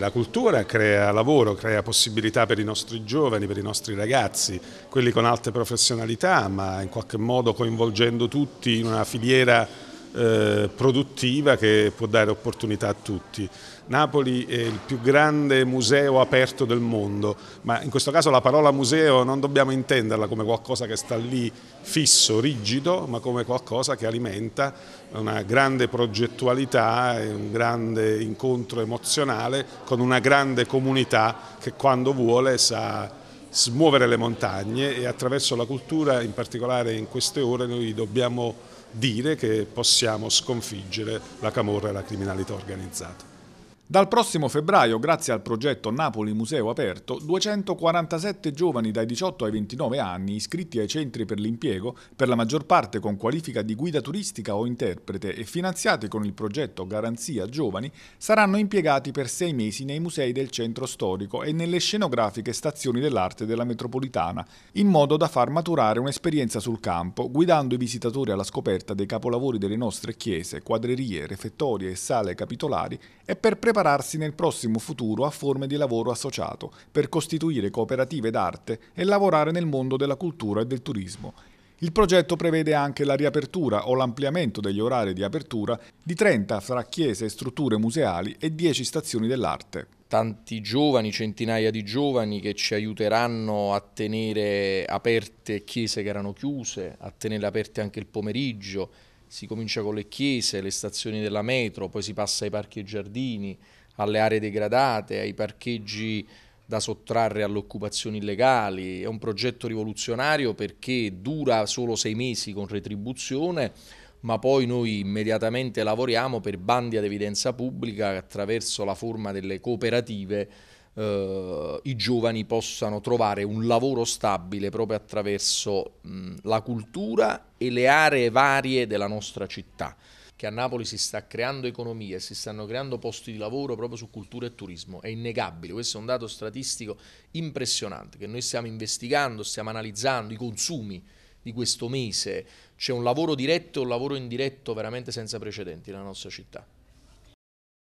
La cultura crea lavoro, crea possibilità per i nostri giovani, per i nostri ragazzi, quelli con alte professionalità, ma in qualche modo coinvolgendo tutti in una filiera eh, produttiva che può dare opportunità a tutti. Napoli è il più grande museo aperto del mondo, ma in questo caso la parola museo non dobbiamo intenderla come qualcosa che sta lì fisso, rigido, ma come qualcosa che alimenta una grande progettualità, un grande incontro emozionale con una grande comunità che quando vuole sa smuovere le montagne e attraverso la cultura, in particolare in queste ore, noi dobbiamo dire che possiamo sconfiggere la camorra e la criminalità organizzata. Dal prossimo febbraio, grazie al progetto Napoli Museo Aperto, 247 giovani dai 18 ai 29 anni iscritti ai centri per l'impiego, per la maggior parte con qualifica di guida turistica o interprete e finanziati con il progetto Garanzia Giovani, saranno impiegati per sei mesi nei musei del centro storico e nelle scenografiche stazioni dell'arte della metropolitana, in modo da far maturare un'esperienza sul campo, guidando i visitatori alla scoperta dei capolavori delle nostre chiese, quadrerie, refettorie e sale capitolari e per preparare prepararsi nel prossimo futuro a forme di lavoro associato, per costituire cooperative d'arte e lavorare nel mondo della cultura e del turismo. Il progetto prevede anche la riapertura o l'ampliamento degli orari di apertura di 30 fra chiese e strutture museali e 10 stazioni dell'arte tanti giovani, centinaia di giovani che ci aiuteranno a tenere aperte chiese che erano chiuse, a tenere aperte anche il pomeriggio, si comincia con le chiese, le stazioni della metro, poi si passa ai parchi e giardini, alle aree degradate, ai parcheggi da sottrarre alle occupazioni illegali. È un progetto rivoluzionario perché dura solo sei mesi con retribuzione, ma poi noi immediatamente lavoriamo per bandi ad evidenza pubblica attraverso la forma delle cooperative eh, i giovani possano trovare un lavoro stabile proprio attraverso mh, la cultura e le aree varie della nostra città che a Napoli si sta creando economia, e si stanno creando posti di lavoro proprio su cultura e turismo, è innegabile, questo è un dato statistico impressionante che noi stiamo investigando, stiamo analizzando i consumi di questo mese, c'è un lavoro diretto e un lavoro indiretto veramente senza precedenti nella nostra città.